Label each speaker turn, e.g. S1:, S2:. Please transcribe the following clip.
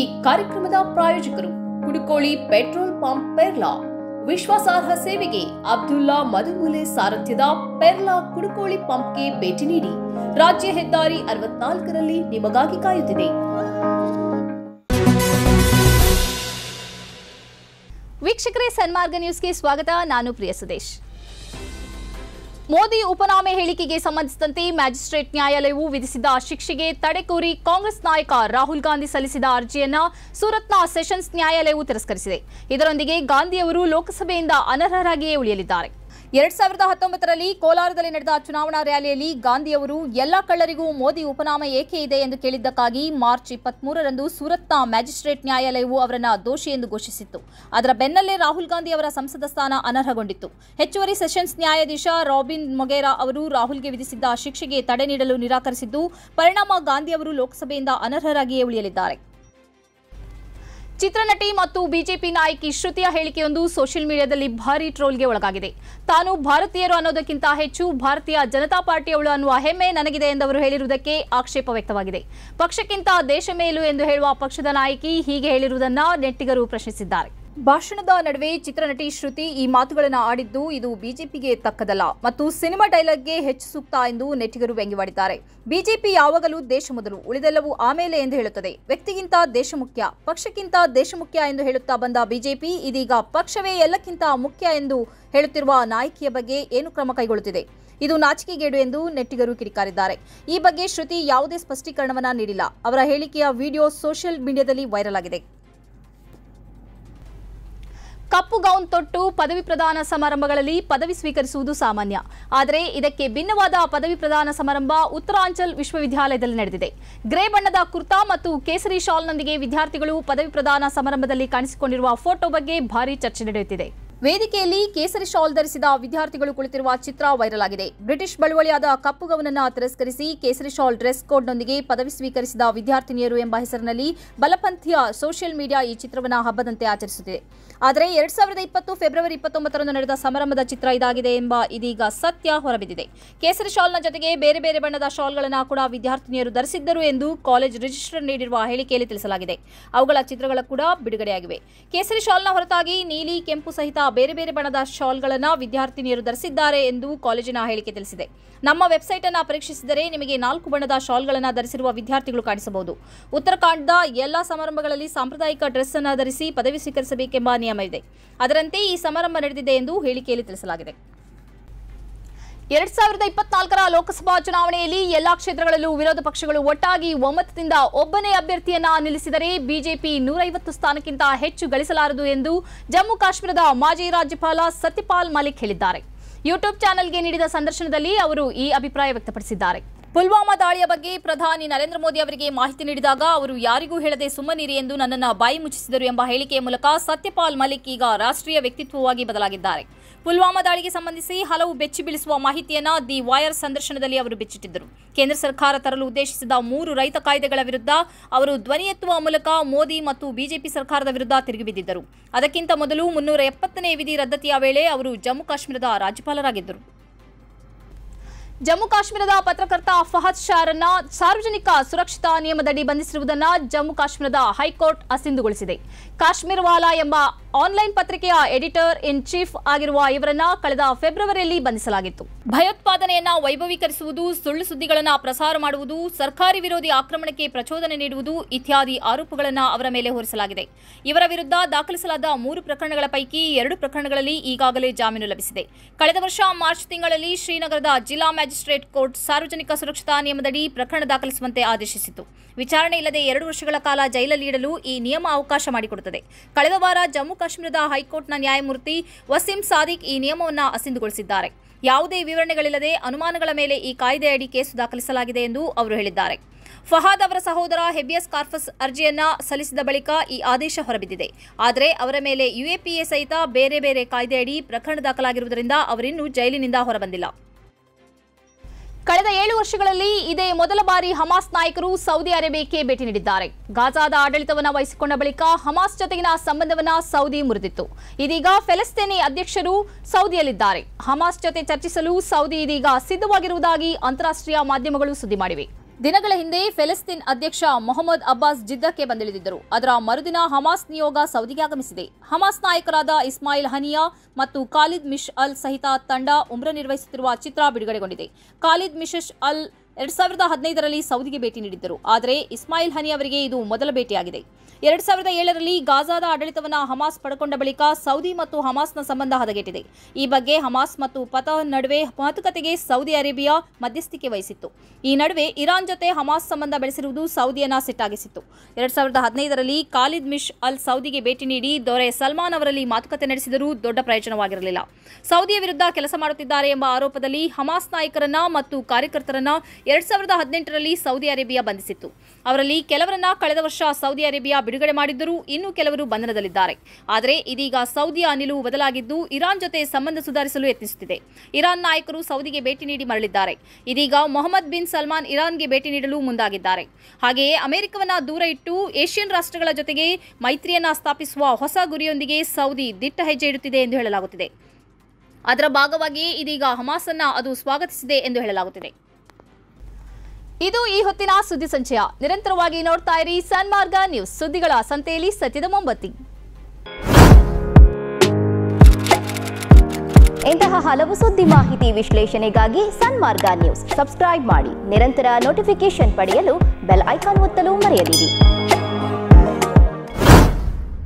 S1: ಈ ಕಾರ್ಯಕ್ರಮದ ಪ್ರಾಯೋಜಕರು ಕುಡುಕೋಳಿ ಪೆಟ್ರೋಲ್ ಪಂಪ್ ಪೆರ್ಲಾ ವಿಶ್ವಾಸಾರ್ಹ ಸೇವೆಗೆ ಅಬ್ದುಲ್ಲಾ ಮಧುಮೂಲೆ ಸಾರಥ್ಯದ ಪೆರ್ಲಾ ಕುಡುಕೋಳಿ ಪಂಪ್ಗೆ ಭೇಟಿ ನೀಡಿ ರಾಜ್ಯ ಹೆದ್ದಾರಿ ಅರವತ್ನಾಲ್ಕರಲ್ಲಿ ನಿಮಗಾಗಿ ಕಾಯುತ್ತಿದೆ ವೀಕ್ಷಕರೇ ಸನ್ಮಾರ್ಗ ನ್ಯೂಸ್ಗೆ ಸ್ವಾಗತ ನಾನು ಪ್ರಿಯ ಸುದೇಶ್ ಮೋದಿ ಉಪನಾಮೆ ಹೇಳಿಕೆಗೆ ಸಂಬಂಧಿಸಿದಂತೆ ಮ್ಯಾಜಿಸ್ಟ್ರೇಟ್ ನ್ಯಾಯಾಲಯವು ವಿಧಿಸಿದ ಶಿಕ್ಷೆಗೆ ತಡೆ ಕೋರಿ ಕಾಂಗ್ರೆಸ್ ನಾಯಕ ರಾಹುಲ್ ಗಾಂಧಿ ಸಲ್ಲಿಸಿದ ಅರ್ಜಿಯನ್ನ ಸೂರತ್ನ ಸೆಷನ್ಸ್ ನ್ಯಾಯಾಲಯವು ತಿರಸ್ಕರಿಸಿದೆ ಇದರೊಂದಿಗೆ ಗಾಂಧಿಯವರು ಲೋಕಸಭೆಯಿಂದ ಅನರ್ಹರಾಗಿಯೇ ಉಳಿಯಲಿದ್ದಾರೆ ಎರಡ್ ಸಾವಿರದ ಹತ್ತೊಂಬತ್ತರಲ್ಲಿ ಕೋಲಾರದಲ್ಲಿ ನಡೆದ ಚುನಾವಣಾ ರ್ಯಾಲಿಯಲ್ಲಿ ಗಾಂಧಿಯವರು ಎಲ್ಲ ಕಳ್ಳರಿಗೂ ಮೋದಿ ಉಪನಾಮ ಏಕೆ ಇದೆ ಎಂದು ಕೇಳಿದ್ದಕ್ಕಾಗಿ ಮಾರ್ಚ್ ಇಪ್ಪತ್ಮೂರರಂದು ಸೂರತ್ನ ಮ್ಯಾಜಿಸ್ಟ್ರೇಟ್ ನ್ಯಾಯಾಲಯವು ಅವರನ್ನು ದೋಷಿ ಎಂದು ಘೋಷಿಸಿತ್ತು ಅದರ ಬೆನ್ನಲ್ಲೇ ರಾಹುಲ್ ಗಾಂಧಿ ಅವರ ಸಂಸದ ಸ್ಥಾನ ಅನರ್ಹಗೊಂಡಿತ್ತು ಹೆಚ್ಚುವರಿ ಸೆಷನ್ಸ್ ನ್ಯಾಯಾಧೀಶ ರಾಬಿನ್ ಮೊಗೇರಾ ಅವರು ರಾಹುಲ್ಗೆ ವಿಧಿಸಿದ್ದ ಶಿಕ್ಷೆಗೆ ತಡೆ ನೀಡಲು ನಿರಾಕರಿಸಿದ್ದು ಪರಿಣಾಮ ಗಾಂಧಿ ಅವರು ಲೋಕಸಭೆಯಿಂದ ಅನರ್ಹರಾಗಿಯೇ ಉಳಿಯಲಿದ್ದಾರೆ ಚಿತ್ರನಟಿ ಮತ್ತು ಬಿಜೆಪಿ ನಾಯಕಿ ಶ್ರುತಿಯ ಹೇಳಿಕೆಯೊಂದು ಸೋಷಿಯಲ್ ಮೀಡಿಯಾದಲ್ಲಿ ಭಾರಿ ಟ್ರೋಲ್ಗೆ ಒಳಗಾಗಿದೆ ತಾನು ಭಾರತೀಯರು ಅನ್ನೋದಕ್ಕಿಂತ ಹೆಚ್ಚು ಭಾರತೀಯ ಜನತಾ ಪಾರ್ಟಿಯವಳು ಅನ್ನುವ ಹೆಮ್ಮೆ ನನಗಿದೆ ಎಂದವರು ಹೇಳಿರುವುದಕ್ಕೆ ಆಕ್ಷೇಪ ವ್ಯಕ್ತವಾಗಿದೆ ಪಕ್ಷಕ್ಕಿಂತ ದೇಶ ಮೇಲು ಎಂದು ಹೇಳುವ ಪಕ್ಷದ ನಾಯಕಿ ಹೀಗೆ ಹೇಳಿರುವುದನ್ನು ನೆಟ್ಟಿಗರು ಪ್ರಶ್ನಿಸಿದ್ದಾರೆ ಭಾಷಣದ ನಡುವೆ ಚಿತ್ರನಟಿ ಶ್ರುತಿ ಈ ಮಾತುಗಳನ್ನು ಆಡಿದ್ದು ಇದು ಬಿಜೆಪಿಗೆ ತಕ್ಕದಲ್ಲ ಮತ್ತು ಸಿನಿಮಾ ಡೈಲಾಗ್ಗೆ ಹೆಚ್ಚು ಸೂಕ್ತ ಎಂದು ನೆಟ್ಟಿಗರು ವ್ಯಂಗ್ಯವಾಡಿದ್ದಾರೆ ಬಿಜೆಪಿ ಯಾವಾಗಲೂ ದೇಶ ಮೊದಲು ಉಳಿದೆಲ್ಲವೂ ಆಮೇಲೆ ಎಂದು ಹೇಳುತ್ತದೆ ವ್ಯಕ್ತಿಗಿಂತ ದೇಶ ಮುಖ್ಯ ಪಕ್ಷಕ್ಕಿಂತ ದೇಶ ಮುಖ್ಯ ಎಂದು ಹೇಳುತ್ತಾ ಬಂದ ಬಿಜೆಪಿ ಇದೀಗ ಪಕ್ಷವೇ ಎಲ್ಲಕ್ಕಿಂತ ಮುಖ್ಯ ಎಂದು ಹೇಳುತ್ತಿರುವ ನಾಯಕಿಯ ಬಗ್ಗೆ ಏನು ಕ್ರಮ ಕೈಗೊಳ್ಳುತ್ತಿದೆ ಇದು ನಾಚಿಕೆಗೇಡು ಎಂದು ನೆಟ್ಟಿಗರು ಕಿಡಿಕಾರಿದ್ದಾರೆ ಈ ಬಗ್ಗೆ ಶ್ರುತಿ ಯಾವುದೇ ಸ್ಪಷ್ಟೀಕರಣವನ್ನ ನೀಡಿಲ್ಲ ಅವರ ಹೇಳಿಕೆಯ ವಿಡಿಯೋ ಸೋಷಿಯಲ್ ಮೀಡಿಯಾದಲ್ಲಿ ವೈರಲ್ ಆಗಿದೆ ಕಪ್ಪು ಗೌನ್ ತೊಟ್ಟು ಪದವಿ ಪ್ರದಾನ ಸಮಾರಂಭಗಳಲ್ಲಿ ಪದವಿ ಸ್ವೀಕರಿಸುವುದು ಸಾಮಾನ್ಯ ಆದರೆ ಇದಕ್ಕೆ ಭಿನ್ನವಾದ ಪದವಿ ಪ್ರದಾನ ಸಮಾರಂಭ ಉತ್ತರಾಂಚಲ್ ವಿಶ್ವವಿದ್ಯಾಲಯದಲ್ಲಿ ನಡೆದಿದೆ ಗ್ರೇ ಬಣ್ಣದ ಕುರ್ತಾ ಮತ್ತು ಕೇಸರಿ ಶಾಲ್ನೊಂದಿಗೆ ವಿದ್ಯಾರ್ಥಿಗಳು ಪದವಿ ಪ್ರದಾನ ಸಮಾರಂಭದಲ್ಲಿ ಕಾಣಿಸಿಕೊಂಡಿರುವ ಫೋಟೋ ಬಗ್ಗೆ ಭಾರಿ ಚರ್ಚೆ ನಡೆಯುತ್ತಿದೆ ವೇದಿಕೆಯಲ್ಲಿ ಕೇಸರಿ ಶಾಲ್ ಧರಿಸಿದ ವಿದ್ಯಾರ್ಥಿಗಳು ಕುಳಿತಿರುವ ಚಿತ್ರ ವೈರಲ್ ಆಗಿದೆ ಬ್ರಿಟಿಷ್ ಬಳುವಳಿಯಾದ ಕಪ್ಪುಗವನನ್ನು ತಿರಸ್ಕರಿಸಿ ಕೇಸರಿ ಶಾಲ್ ಡ್ರೆಸ್ ಕೋಡ್ನೊಂದಿಗೆ ಪದವಿ ಸ್ವೀಕರಿಸಿದ ವಿದ್ಯಾರ್ಥಿನಿಯರು ಎಂಬ ಹೆಸರಿನಲ್ಲಿ ಬಲಪಂಥೀಯ ಸೋಷಿಯಲ್ ಮೀಡಿಯಾ ಈ ಚಿತ್ರವನ್ನು ಹಬ್ಬದಂತೆ ಆಚರಿಸುತ್ತಿದೆ ಆದರೆ ಎರಡ್ ಸಾವಿರದ ಇಪ್ಪತ್ತು ಫೆಬ್ರವರಿ ಇಪ್ಪತ್ತೊಂಬತ್ತರಂದು ನಡೆದ ಸಮಾರಂಭದ ಚಿತ್ರ ಇದಾಗಿದೆ ಎಂಬ ಇದೀಗ ಸತ್ಯ ಹೊರಬಿದ್ದಿದೆ ಕೇಸರಿ ಶಾಲ್ನ ಜೊತೆಗೆ ಬೇರೆ ಬೇರೆ ಬಣ್ಣದ ಶಾಲ್ಗಳನ್ನು ಕೂಡ ವಿದ್ಯಾರ್ಥಿನಿಯರು ಧರಿಸಿದ್ದರು ಎಂದು ಕಾಲೇಜ್ ರಿಜಿಸ್ಟರ್ ನೀಡಿರುವ ಹೇಳಿಕೆಯಲ್ಲಿ ತಿಳಿಸಲಾಗಿದೆ ಅವುಗಳ ಚಿತ್ರಗಳು ಕೂಡ ಬಿಡುಗಡೆಯಾಗಿವೆ ಕೇಸರಿ ಶಾಲ್ನ ಹೊರತಾಗಿ ನೀಲಿ ಕೆಂಪು ಸಹಿತ ಬೇರೆ ಬೇರೆ ಬಣ್ಣದ ಶಾಲ್ಗಳನ್ನು ವಿದ್ಯಾರ್ಥಿನಿಯರು ಧರಿಸಿದ್ದಾರೆ ಎಂದು ಕಾಲೇಜಿನ ಹೇಳಿಕೆ ತಿಳಿಸಿದೆ ನಮ್ಮ ವೆಬ್ಸೈಟ್ ಅನ್ನು ಪರೀಕ್ಷಿಸಿದರೆ ನಿಮಗೆ ನಾಲ್ಕು ಬಣ್ಣದ ಶಾಲ್ಗಳನ್ನು ಧರಿಸಿರುವ ವಿದ್ಯಾರ್ಥಿಗಳು ಕಾಣಿಸಬಹುದು ಉತ್ತರಾಖಂಡದ ಎಲ್ಲ ಸಮಾರಂಭಗಳಲ್ಲಿ ಸಾಂಪ್ರದಾಯಿಕ ಡ್ರೆಸ್ ಅನ್ನು ಧರಿಸಿ ಪದವಿ ಸ್ವೀಕರಿಸಬೇಕೆಂಬ ನಿಯಮವಿದೆ ಅದರಂತೆ ಈ ಸಮಾರಂಭ ನಡೆದಿದೆ ಎಂದು ಹೇಳಿಕೆಯಲ್ಲಿ ತಿಳಿಸಲಾಗಿದೆ ಎರಡ್ ಸಾವಿರದ ಇಪ್ಪತ್ನಾಲ್ಕರ ಲೋಕಸಭಾ ಚುನಾವಣೆಯಲ್ಲಿ ಎಲ್ಲಾ ಕ್ಷೇತ್ರಗಳಲ್ಲೂ ವಿರೋಧ ಪಕ್ಷಗಳು ಒಟ್ಟಾಗಿ ಒಮ್ಮತದಿಂದ ಒಬ್ಬನೇ ಅಭ್ಯರ್ಥಿಯನ್ನ ನಿಲ್ಲಿಸಿದರೆ ಬಿಜೆಪಿ ನೂರೈವತ್ತು ಸ್ಥಾನಕ್ಕಿಂತ ಹೆಚ್ಚು ಗಳಿಸಲಾರದು ಎಂದು ಜಮ್ಮು ಕಾಶ್ಮೀರದ ಮಾಜಿ ರಾಜ್ಯಪಾಲ ಸತ್ಯಪಾಲ್ ಮಲಿಕ್ ಹೇಳಿದ್ದಾರೆ ಯೂಟ್ಯೂಬ್ ಚಾನೆಲ್ಗೆ ನೀಡಿದ ಸಂದರ್ಶನದಲ್ಲಿ ಅವರು ಈ ಅಭಿಪ್ರಾಯ ವ್ಯಕ್ತಪಡಿಸಿದ್ದಾರೆ ಪುಲ್ವಾಮಾ ದಾಳಿಯ ಬಗ್ಗೆ ಪ್ರಧಾನಿ ನರೇಂದ್ರ ಮೋದಿ ಅವರಿಗೆ ಮಾಹಿತಿ ನೀಡಿದಾಗ ಅವರು ಯಾರಿಗೂ ಹೇಳದೆ ಸುಮ್ಮನಿರಿ ಎಂದು ನನ್ನನ್ನು ಬಾಯಿ ಮುಚ್ಚಿಸಿದರು ಎಂಬ ಹೇಳಿಕೆಯ ಮೂಲಕ ಸತ್ಯಪಾಲ್ ಮಲಿಕ್ ಈಗ ರಾಷ್ಟ್ರೀಯ ವ್ಯಕ್ತಿತ್ವವಾಗಿ ಬದಲಾಗಿದ್ದಾರೆ ಪುಲ್ವಾಮಾ ದಾಳಿಗೆ ಸಂಬಂಧಿಸಿ ಹಲವು ಬೆಚ್ಚಿ ಬೀಳಿಸುವ ಮಾಹಿತಿಯನ್ನು ದಿ ವಾಯರ್ ಸಂದರ್ಶನದಲ್ಲಿ ಅವರು ಬೆಚ್ಚಿಟ್ಟಿದ್ದರು ಕೇಂದ್ರ ಸರ್ಕಾರ ತರಲು ಉದ್ದೇಶಿಸಿದ ಮೂರು ರೈತ ಕಾಯ್ದೆಗಳ ವಿರುದ್ಧ ಅವರು ಧ್ವನಿ ಎತ್ತುವ ಮೂಲಕ ಮೋದಿ ಮತ್ತು ಬಿಜೆಪಿ ಸರ್ಕಾರದ ವಿರುದ್ಧ ತಿರುಗಿಬಿದ್ದಿದ್ದರು ಅದಕ್ಕಿಂತ ಮೊದಲು ಮುನ್ನೂರ ಎಪ್ಪತ್ತನೇ ವಿಧಿ ರದ್ದತಿಯ ವೇಳೆ ಅವರು ಜಮ್ಮು ಕಾಶ್ಮೀರದ ರಾಜ್ಯಪಾಲರಾಗಿದ್ದರು ಜಮ್ಮು ಕಾಶ್ಮೀರದ ಪತ್ರಕರ್ತ ಫಹದ್ ಶಾರನ್ನ ಸಾರ್ವಜನಿಕ ಸುರಕ್ಷತಾ ನಿಯಮದಡಿ ಬಂಧಿಸಿರುವುದನ್ನು ಜಮ್ಮು ಕಾಶ್ಮೀರದ ಹೈಕೋರ್ಟ್ ಅಸಿಂಧುಗೊಳಿಸಿದೆ ಕಾಶ್ಮೀರವಾಲಾ ಎಂಬ ಆನ್ಲೈನ್ ಪತ್ರಿಕೆಯ ಎಡಿಟರ್ ಇನ್ ಚೀಫ್ ಆಗಿರುವ ಇವರನ್ನ ಕಳೆದ ಫೆಬ್ರವರಿಯಲ್ಲಿ ಬಂಧಿಸಲಾಗಿತ್ತು ಭಯೋತ್ಪಾದನೆಯನ್ನ ವೈಭವೀಕರಿಸುವುದು ಸುಳ್ಳು ಸುದ್ದಿಗಳನ್ನು ಪ್ರಸಾರ ಮಾಡುವುದು ಸರ್ಕಾರಿ ವಿರೋಧಿ ಆಕ್ರಮಣಕ್ಕೆ ಪ್ರಚೋದನೆ ನೀಡುವುದು ಇತ್ಯಾದಿ ಆರೋಪಗಳನ್ನು ಅವರ ಮೇಲೆ ಹೊರಿಸಲಾಗಿದೆ ಇವರ ವಿರುದ್ಧ ದಾಖಲಿಸಲಾದ ಮೂರು ಪ್ರಕರಣಗಳ ಪೈಕಿ ಎರಡು ಪ್ರಕರಣಗಳಲ್ಲಿ ಈಗಾಗಲೇ ಜಾಮೀನು ಲಭಿಸಿದೆ ಕಳೆದ ವರ್ಷ ಮಾರ್ಚ್ ತಿಂಗಳಲ್ಲಿ ಶ್ರೀನಗರದ ಜಿಲ್ಲಾ ಮ್ಯಾಜಿಸ್ಟ್ರೇಟ್ ಕೋರ್ಟ್ ಸಾರ್ವಜನಿಕ ಸುರಕ್ಷತಾ ನಿಯಮದಡಿ ಪ್ರಕರಣ ದಾಖಲಿಸುವಂತೆ ಆದೇಶಿಸಿತು ವಿಚಾರಣೆ ಇಲ್ಲದೆ ಎರಡು ವರ್ಷಗಳ ಕಾಲ ಜೈಲಲ್ಲಿ ಇಡಲು ಈ ನಿಯಮ ಅವಕಾಶ ಮಾಡಿಕೊಡುತ್ತದೆ ಕಳೆದ ವಾರ ಜಮ್ಮು ಕಾಶ್ಮೀರದ ಹೈಕೋರ್ಟ್ನ ನ್ಯಾಯಮೂರ್ತಿ ವಸೀಂ ಸಾದಿಕ್ ಈ ನಿಯಮವನ್ನು ಅಸಿಂಧುಗೊಳಿಸಿದ್ದಾರೆ ಯಾವುದೇ ವಿವರಣೆಗಳಿಲ್ಲದೆ ಅನುಮಾನಗಳ ಮೇಲೆ ಈ ಕಾಯ್ದೆಯಡಿ ಕೇಸು ದಾಖಲಿಸಲಾಗಿದೆ ಎಂದು ಅವರು ಹೇಳಿದ್ದಾರೆ ಫಹಾದ್ ಅವರ ಸಹೋದರ ಹೆಬಿಯಸ್ ಕಾರ್ಫಸ್ ಅರ್ಜಿಯನ್ನ ಸಲ್ಲಿಸಿದ ಬಳಿಕ ಈ ಆದೇಶ ಹೊರಬಿದ್ದಿದೆ ಆದರೆ ಅವರ ಮೇಲೆ ಯುಎಪಿಎ ಸಹಿತ ಬೇರೆ ಬೇರೆ ಕಾಯ್ದೆಯಡಿ ಪ್ರಕರಣ ದಾಖಲಾಗಿರುವುದರಿಂದ ಅವರಿನ್ನೂ ಜೈಲಿನಿಂದ ಹೊರಬಂದಿಲ್ಲ ಕಳೆದ ಏಳು ವರ್ಷಗಳಲ್ಲಿ ಇದೇ ಮೊದಲ ಬಾರಿ ಹಮಾಸ್ ನಾಯಕರು ಸೌದಿ ಅರೇಬಿಯಾಕ್ಕೆ ಭೇಟಿ ನೀಡಿದ್ದಾರೆ ಗಾಜಾದ ಆಡಳಿತವನ್ನು ವಹಿಸಿಕೊಂಡ ಬಳಿಕ ಹಮಾಸ್ ಜೊತೆಗಿನ ಸಂಬಂಧವನ್ನ ಸೌದಿ ಮುರಿದಿತ್ತು ಇದೀಗ ಫೆಲಸ್ತೀನಿ ಅಧ್ಯಕ್ಷರು ಸೌದಿಯಲ್ಲಿದ್ದಾರೆ ಹಮಾಸ್ ಜೊತೆ ಚರ್ಚಿಸಲು ಸೌದಿ ಇದೀಗ ಸಿದ್ಧವಾಗಿರುವುದಾಗಿ ಅಂತಾರಾಷ್ಟ್ರೀಯ ಮಾಧ್ಯಮಗಳು ಸುದ್ದಿ ಮಾಡಿವೆ ದಿನಗಳ ಹಿಂದೆ ಫೆಲಿಸ್ತೀನ್ ಅಧ್ಯಕ್ಷ ಮೊಹಮ್ಮದ್ ಅಬ್ಬಾಸ್ ಜಿದ್ದಕ್ಕೆ ಬಂದಿಳಿದಿದ್ದರು ಅದರ ಮರುದಿನ ಹಮಾಸ್ ನಿಯೋಗ ಸೌದಿಗೆ ಆಗಮಿಸಿದೆ ಹಮಾಸ್ ನಾಯಕರಾದ ಇಸ್ಮಾಯಿಲ್ ಹನಿಯಾ ಮತ್ತು ಖಾಲಿದ್ ಮಿಶ್ ಅಲ್ ಸಹಿತ ತಂಡ ಉಮ್ರ ನಿರ್ವಹಿಸುತ್ತಿರುವ ಚಿತ್ರ ಬಿಡುಗಡೆಗೊಂಡಿದೆ ಖಾಲಿದ್ ಮಿಶಿಶ್ ಅಲ್ ಎರಡ್ ಸಾವಿರದ ಹದಿನೈದರಲ್ಲಿ ಸೌದಿಗೆ ಭೇಟಿ ನೀಡಿದ್ದರು ಆದರೆ ಇಸ್ಮಾಯಿಲ್ ಹನಿ ಅವರಿಗೆ ಇದು ಮೊದಲ ಭೇಟಿಯಾಗಿದೆ ಎರಡ್ ಸಾವಿರದ ಏಳರಲ್ಲಿ ಗಾಜಾದ ಆಡಳಿತವನ್ನು ಹಮಾಸ್ ಪಡ್ಕೊಂಡ ಬಳಿಕ ಸೌದಿ ಮತ್ತು ಹಮಾಸ್ನ ಸಂಬಂಧ ಹದಗೆಟ್ಟಿದೆ ಈ ಬಗ್ಗೆ ಹಮಾಸ್ ಮತ್ತು ಪತಹ ನಡುವೆ ಮಾತುಕತೆಗೆ ಸೌದಿ ಅರೇಬಿಯಾ ಮಧ್ಯಸ್ಥಿಕೆ ವಹಿಸಿತ್ತು ಈ ನಡುವೆ ಇರಾನ್ ಜೊತೆ ಹಮಾಸ್ ಸಂಬಂಧ ಬೆಳೆಸಿರುವುದು ಸೌದಿಯನ್ನ ಸಿಟ್ಟಾಗಿಸಿತ್ತು ಎರಡ್ ಸಾವಿರದ ಹದಿನೈದರಲ್ಲಿ ಖಾಲಿದ್ ಮಿಶ್ ಅಲ್ ಸೌದಿಗೆ ಭೇಟಿ ನೀಡಿ ದೊರೆ ಸಲ್ಮಾನ್ ಅವರಲ್ಲಿ ಮಾತುಕತೆ ನಡೆಸಿದರೂ ದೊಡ್ಡ ಪ್ರಯೋಜನವಾಗಿರಲಿಲ್ಲ ಸೌದಿಯ ವಿರುದ್ಧ ಕೆಲಸ ಮಾಡುತ್ತಿದ್ದಾರೆ ಎಂಬ ಆರೋಪದಲ್ಲಿ ಹಮಾಸ್ ನಾಯಕರನ್ನ ಮತ್ತು ಕಾರ್ಯಕರ್ತರನ್ನ ಎರಡ್ ಸಾವಿರದ ಹದಿನೆಂಟರಲ್ಲಿ ಸೌದಿ ಅರೇಬಿಯಾ ಬಂಧಿಸಿತ್ತು ಅವರಲ್ಲಿ ಕೆಲವರನ್ನ ಕಳೆದ ವರ್ಷ ಸೌದಿ ಅರೇಬಿಯಾ ಬಿಡುಗಡೆ ಮಾಡಿದ್ದರೂ ಇನ್ನೂ ಕೆಲವರು ಬಂಧನದಲ್ಲಿದ್ದಾರೆ ಆದರೆ ಇದೀಗ ಸೌದಿಯ ನಿಲುವು ಬದಲಾಗಿದ್ದು ಇರಾನ್ ಜೊತೆ ಸಂಬಂಧ ಸುಧಾರಿಸಲು ಯತ್ನಿಸುತ್ತಿದೆ ಇರಾನ್ ನಾಯಕರು ಸೌದಿಗೆ ಭೇಟಿ ನೀಡಿ ಮರಳಿದ್ದಾರೆ ಇದೀಗ ಮೊಹಮ್ಮದ್ ಬಿನ್ ಸಲ್ಮಾನ್ ಇರಾನ್ಗೆ ಭೇಟಿ ನೀಡಲು ಮುಂದಾಗಿದ್ದಾರೆ ಹಾಗೆಯೇ ಅಮೆರಿಕವನ್ನ ದೂರ ಇಟ್ಟು ಏಷ್ಯನ್ ರಾಷ್ಟ್ರಗಳ ಜೊತೆಗೆ ಮೈತ್ರಿಯನ್ನ ಸ್ಥಾಪಿಸುವ ಹೊಸ ಗುರಿಯೊಂದಿಗೆ ಸೌದಿ ದಿಟ್ಟ ಹೆಜ್ಜೆ ಇಡುತ್ತಿದೆ ಎಂದು ಹೇಳಲಾಗುತ್ತಿದೆ ಅದರ ಭಾಗವಾಗಿಯೇ ಇದೀಗ ಹಮಾಸನ್ನ ಅದು ಸ್ವಾಗತಿಸಿದೆ ಎಂದು ಹೇಳಲಾಗುತ್ತಿದೆ ಇದು ಈ ಹೊತ್ತಿನ ಸುದ್ದಿ ಸಂಚಯ ನಿರಂತರವಾಗಿ ನೋಡ್ತಾ ಇರಿ ಸನ್ಮಾರ್ಗ ನ್ಯೂಸ್ ಸುದ್ದಿಗಳ ಸಂತೆಯಲ್ಲಿ ಸತ್ಯದ ಮೊಂಬತ್ತಿ ಇಂತಹ ಹಲವು ಸುದ್ದಿ ಮಾಹಿತಿ ವಿಶ್ಲೇಷಣೆಗಾಗಿ ಸನ್ಮಾರ್ಗ ನ್ಯೂಸ್ ಸಬ್ಸ್ಕ್ರೈಬ್ ಮಾಡಿ ನಿರಂತರ ನೋಟಿಫಿಕೇಶನ್ ಪಡೆಯಲು ಬೆಲ್ ಐಕಾನ್ ಒತ್ತಲು ಮರೆಯದಿರಿ